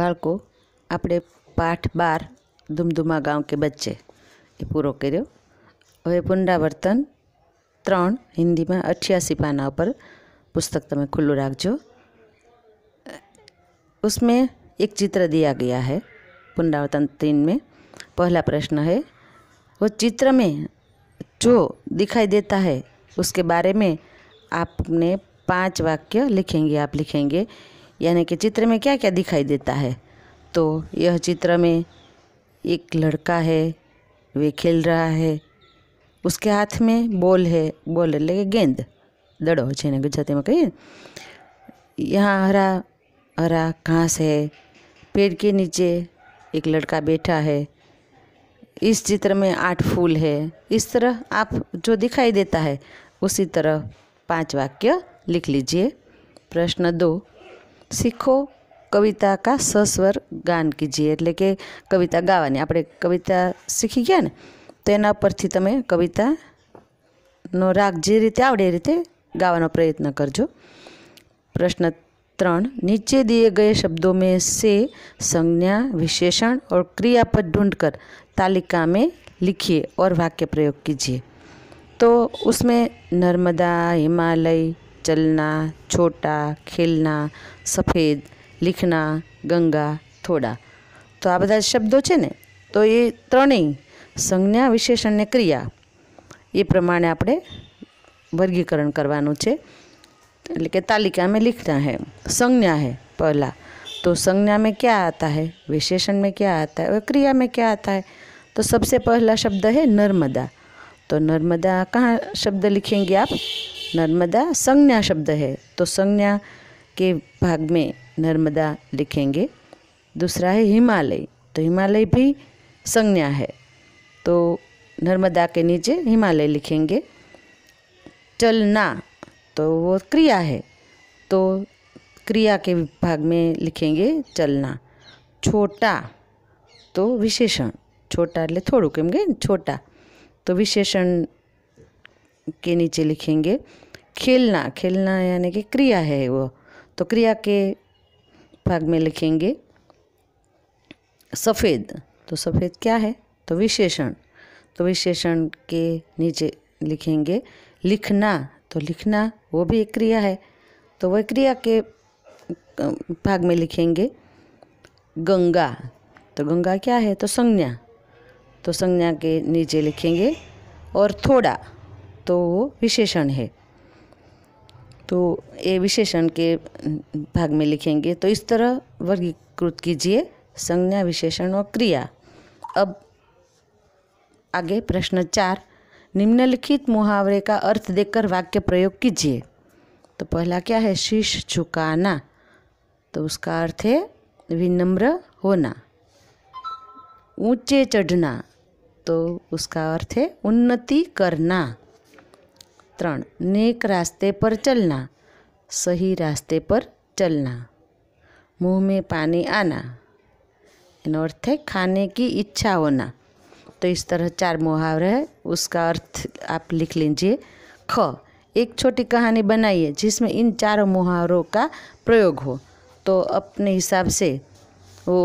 आप पाठ बार બાર गाँव के बच्चे ये पूरा करो કર્યો पुनरावर्तन त्र हिंदी में अठासी पाना पर पुस्तक तब ખુલ્લું राखजो उसमें एक चित्र दिया गया है पुनरावर्तन तीन में पहला प्रश्न है वो चित्र में जो दिखाई देता है उसके बारे में आपने पांच वाक्य लिखेंगे आप लिखेंगे यानी कि चित्र में क्या क्या दिखाई देता है तो यह चित्र में एक लड़का है वे खेल रहा है उसके हाथ में बॉल है बॉल એટલે गेंद दड़ो દડો गुजराती में कही यहाँ हरा हरा घास है पेड़ के नीचे एक लड़का बैठा है इस चित्र में आठ फूल है इस तरह आप जो दिखाई देता है उसी तरह पांच वाक्य लिख लीजिए प्रश्न दो શીખો કવિતા કા સસ્વર ગાન કીજીએ એટલે કે કવિતા ગાવાની આપણે કવિતા શીખી ગયા ને તો એના પરથી તમે કવિતાનો રાગ જે રીતે આવડે એ રીતે ગાવાનો પ્રયત્ન કરજો प्रश्न ત્રણ નીચે દિએ ગયે શબ્દો મેં से संज्ञा विशेषण और क्रियापद ढूंढकर तालिका में लिखिए और वाक्य प्रयोग कीजिए तो उसमें नर्मदा हिमालय चलना छोटा खेलना सफेद लिखना गंगा थोड़ा तो આ બધા શબ્દો છે ને તો એ ત્રણેય સંજ્ઞા વિશેષણ ને ક્રિયા એ પ્રમાણે આપણે વર્ગીકરણ કરવાનું છે એટલે કે तालिका માં લખਣਾ છે સંજ્ઞા હે પહલા તો સંજ્ઞા મેં શું આતા હે વિશેષણ મેં શું આતા હે ક્રિયા મેં શું આતા હે તો સબસે પહલા શબ્દ હે नर्मदा તો नर्मदा આ ક્યાં શબ્દ લખીશું આપ नर्मदा संज्ञा शब्द है तो संज्ञा के भाग में नर्मदा लिखेंगे दूसरा है हिमालय तो हिमालय भी संज्ञा है तो नर्मदा के नीचे हिमालय लिखेंगे चलना तो वो क्रिया है तो क्रिया के भाग में लिखेंगे चलना छोटा तो विशेषण छोटा ले थोड़ू कम छोटा तो विशेषण के नीचे लिखेंगे खेलना खेलना यानी कि क्रिया है वो तो क्रिया के भाग में लिखेंगे सफ़ेद तो सफ़ेद क्या है तो विशेषण तो विशेषण के नीचे लिखेंगे लिखना तो लिखना वो भी एक क्रिया है तो वह क्रिया के भाग में लिखेंगे गंगा तो गंगा क्या है तो संज्ञा तो संज्ञा के नीचे लिखेंगे और थोड़ा तो वो विशेषण है तो ये विशेषण के भाग में लिखेंगे तो इस तरह वर्गीकृत कीजिए संज्ञा विशेषण और क्रिया अब आगे प्रश्न चार निम्नलिखित मुहावरे का अर्थ देकर वाक्य प्रयोग कीजिए तो पहला क्या है शीश झुकाना तो उसका अर्थ है विनम्र होना ऊंचे चढ़ना तो उसका अर्थ है उन्नति करना ત્રણ नेक रास्ते पर चलना सही रास्ते पर चलना मुंह में पानी आना इन अर्थ है खाने की इच्छा होना तो इस तरह चार मुहावरे है उसका अर्थ आप लिख लीजिए ख एक छोटी कहानी बनाइए जिसमें इन चारों मुहावरों का प्रयोग हो तो अपने हिसाब से वो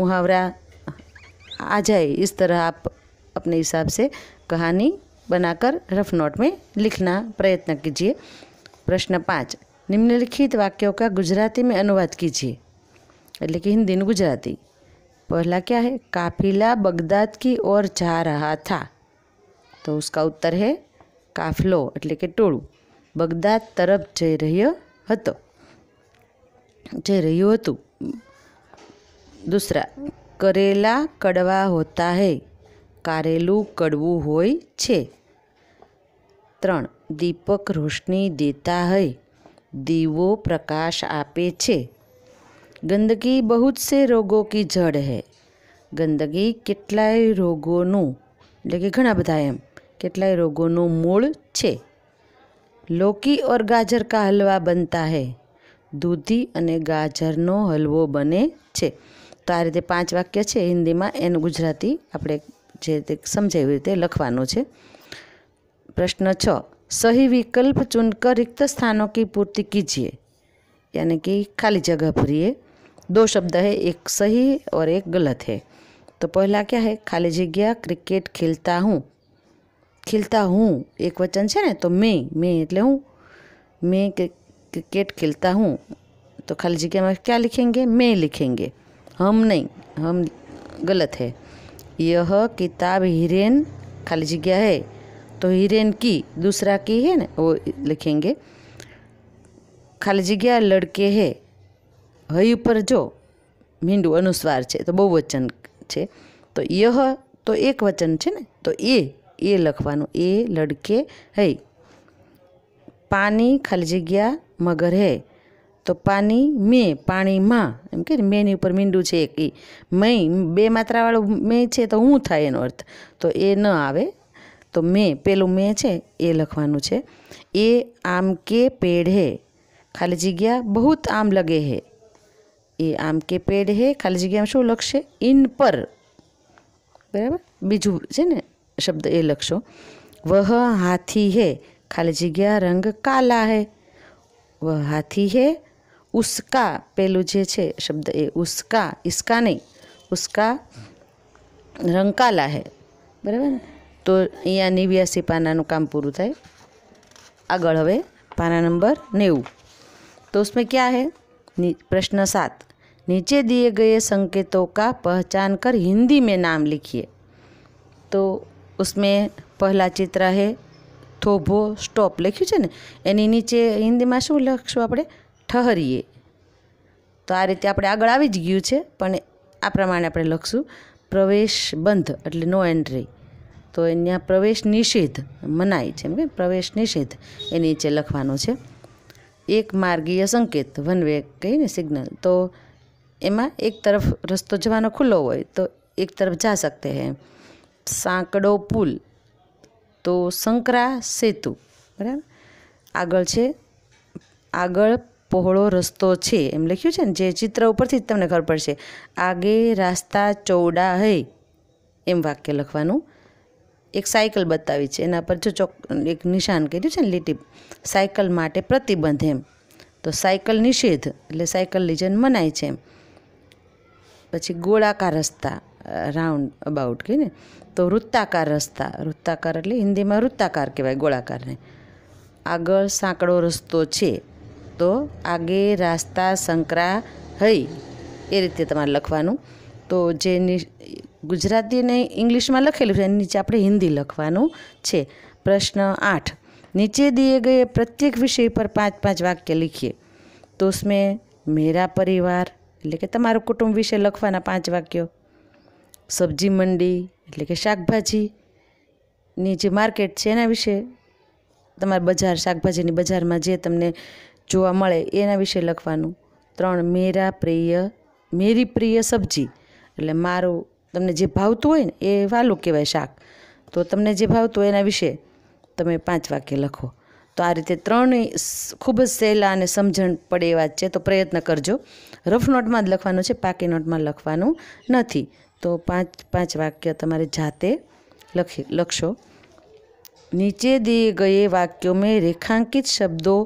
मुहावरा आ जाए इस तरह आप अपने हिसाब से कहानी बनाकर रफ नोट में लिखना प्रयत्न कीजिए प्रश्न पाँच निम्नलिखित वाक्यों का गुजराती में अनुवाद कीजिए એટલે કે હિન્દીનું ગુજરાતી पहला क्या है काफिला बगदाद की ओर जा रहा था तो उसका उत्तर है કાફલો એટલે કે ટોળું બગદાદ તરફ જઈ રહ્યો હતો જઈ રહ્યું હતું દૂસરા કરેલા કડવા હોતા હૈ કારેલું કડવું હોય છે ત્રણ દીપક રોશની દેતા હૈ દીવો પ્રકાશ આપે છે ગંદકી બહુ જ સે રોગો કી જડ હે ગંદકી કેટલાય રોગોનું એટલે કે ઘણા બધા એમ કેટલાય રોગોનું મૂળ છે લોકી ઓર ગાજર કા હલવા બનતા હૈ દૂધી અને ગાજરનો હલવો બને છે તો આ રીતે પાંચ વાક્ય છે હિન્દીમાં એનું ગુજરાતી આપણે જે રીતે સમજાય એવી રીતે લખવાનું છે प्रश्न छ सही विकल्प चुनकर रिक्त स्थानों की पूर्ति कीजिए यानी कि खाली जगह भरिए दो शब्द है एक सही और एक गलत है तो पहला क्या है खाली जगह क्रिकेट खेलता हूँ खेलता हूँ एक वचन है ना तो मैं मैं એટલે हूँ मैं क्रिकेट खेलता हूँ तो खाली जगह में क्या लिखेंगे मैं लिखेंगे हम नहीं हम गलत है यह किताब हिरेन खाली जगह है तो हीरेन की दूसरा की है ना वो लिखेंगे ખાલી જગ્યા લડકે હે હૈ ઉપર જો મીંડું અનુસ્વાર છે તો બહુ વચન છે તો યહ તો એક વચન છે ને તો એ એ લખવાનું એ લડકે હૈ પાણી ખાલી જગ્યા મગર હે તો પાણી મેં પાણીમાં એમ કે મેની ઉપર મીંડું છે એક એ મય બે માત્રાવાળું મેં છે તો હું થાય એનો અર્થ તો એ ન આવે तो मैं पेलू मैं ये लखवा आम के पेड़ है खाली जगह बहुत आम लगे है ये आम के पेड़ है खाली जगह शू लख इन पर बराबर बीजू है शब्द ये लखशो वह हाथी है खाली जगह रंग काला है वह हाथी है उसका पेलू जे छे शब्द ए उसका इसका नहीं उसका रंग काला है बराबर તો અહીંયા નેવ્યાસી પાનાનું કામ પૂરું થાય આગળ હવે પાના નંબર નેવું તો उसमें क्या है પ્રશ્ન સાત નીચે દીએ ગયે સંકેતો કા પહેચાન કર હિન્દી મેં નામ लिखिए તો उसमें पहला ચિત્ર હે થોભો સ્ટોપ લખ્યું છે ને એની નીચે હિન્દીમાં શું લખશું આપણે ઠહરીએ તો આ રીતે આપણે આગળ આવી જ ગયું છે પણ આ પ્રમાણે આપણે લખશું પ્રવેશ બંધ એટલે નો એન્ટ્રી તો અહીંયા પ્રવેશ નિષેધ મનાય છે એમ કે પ્રવેશ નિષેધ એ નીચે લખવાનું છે એક માર્ગીય સંકેત વન વે કહીને સિગ્નલ તો એમાં એક તરફ રસ્તો જવાનો ખુલ્લો હોય તો એક તરફ જા શકતે હે સાંકડો પુલ તો સંકરા સેતુ બરાબર આગળ છે આગળ પહોળો રસ્તો છે એમ લખ્યું છે ને જે ચિત્ર ઉપરથી જ તમને ખબર પડશે આગે રાસ્તા ચૌડા હૈ એમ વાક્ય લખવાનું એક સાયકલ બતાવી છે એના પર જો ચોક એક નિશાન કર્યું છે ને લીટી સાયકલ માટે પ્રતિબંધ એમ તો સાયકલ નિષેધ એટલે સાયકલ લીજન મનાય છે એમ પછી ગોળાકાર રસ્તા રાઉન્ડ અબાઉટ કહીને તો વૃત્તાકાર રસ્તા વૃત્તાકાર એટલે હિન્દીમાં વૃત્તાકાર કહેવાય ગોળાકારને આગળ સાંકડો રસ્તો છે તો આગે રાસ્તા સંકરા હઈ એ રીતે તમારે લખવાનું તો જે ગુજરાતી અને ઇંગ્લિશમાં લખેલું છે નીચે આપણે હિન્દી લખવાનું છે પ્રશ્ન આઠ નીચે દિએ ગયે પ્રત્યેક વિષય પર પાંચ પાંચ વાક્ય લખીએ તો ઉસમે મેરા પરિવાર એટલે કે તમારું કુટુંબ વિશે લખવાના પાંચ વાક્યો સબ્જી મંડી એટલે કે શાકભાજીની જે માર્કેટ છે એના વિશે તમારે બજાર શાકભાજીની બજારમાં જે તમને જોવા મળે એના વિશે લખવાનું ત્રણ મેરા પ્રિય મેરી પ્રિય સબ્જી એટલે મારું તમને જે ભાવતું હોય ને એ વાલું કહેવાય શાક તો તમને જે ભાવતું હોય એના વિશે તમે પાંચ વાક્ય લખો તો આ રીતે ત્રણેય ખૂબ જ સહેલા અને સમજણ પડે એવા જ છે તો પ્રયત્ન કરજો રફ નોટમાં જ લખવાનું છે પાકી નોટમાં લખવાનું નથી તો પાંચ પાંચ વાક્ય તમારે જાતે લખી લખશો નીચે દે ગયે વાક્યો મેં રેખાંકિત શબ્દો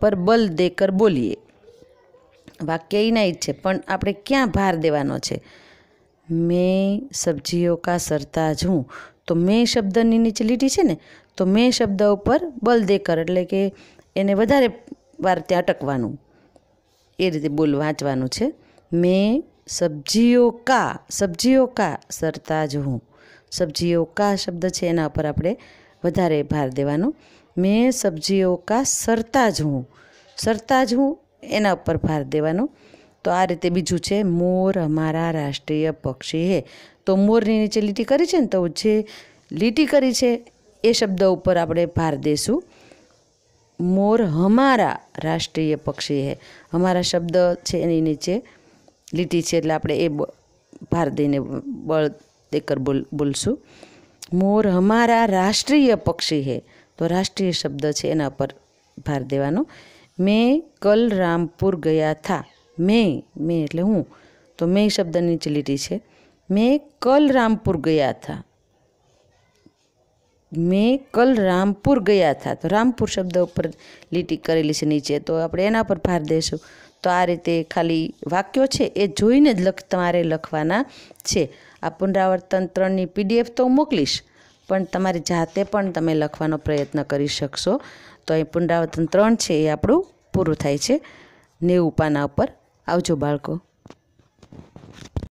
પર બલ દેકર બોલીએ વાક્ય એના જ છે પણ આપણે ક્યાં ભાર દેવાનો છે મેં સબ્જીઓ કા સરતાજ હું તો મેં શબ્દની નીચે લીટી છે ને તો મેં શબ્દ ઉપર બલ દેકર એટલે કે એને વધારે વાર ત્યાં અટકવાનું એ રીતે બોલ વાંચવાનું છે મેં સબ્જીઓ કા સબ્જીઓ કા સરતાજ હું સબ્જીઓ કા શબ્દ છે એના ઉપર આપણે વધારે ભાર દેવાનો મેં સબ્જીઓ કા સરતાજ હું સરતાજ હું એના ઉપર ભાર દેવાનો તો આ રીતે બીજું છે મોર અમારા રાષ્ટ્રીય પક્ષી હે તો મોરની નીચે લીટી કરી છે ને તો જે લીટી કરી છે એ શબ્દ ઉપર આપણે ભાર દેશું મોર હમારા રાષ્ટ્રીય પક્ષી હે અમારા શબ્દ છે એની નીચે લીટી છે એટલે આપણે એ ભાર દઈને બળ દેકર બોલ બોલશું મોર અમારા રાષ્ટ્રીય પક્ષી હે તો રાષ્ટ્રીય શબ્દ છે એના પર ભાર દેવાનો મેં કલ રામપુર ગયા થા મેં મેં એટલે હું તો મેં શબ્દની નીચે લીટી છે મેં કલ રામપુર ગયા હતા મેં કલ રામપુર ગયા હતા તો રામપુર શબ્દ ઉપર લીટી કરેલી છે નીચે તો આપણે એના પર ભાર દઈશું તો આ રીતે ખાલી વાક્યો છે એ જોઈને જ લખ તમારે લખવાના છે આ પુનરાવર્તન ત્રણની પીડીએફ તો હું મોકલીશ પણ તમારી જાતે પણ તમે લખવાનો પ્રયત્ન કરી શકશો તો એ પુનરાવર્તન ત્રણ છે એ આપણું પૂરું થાય છે નેવું પાના ઉપર આવજો બાળકો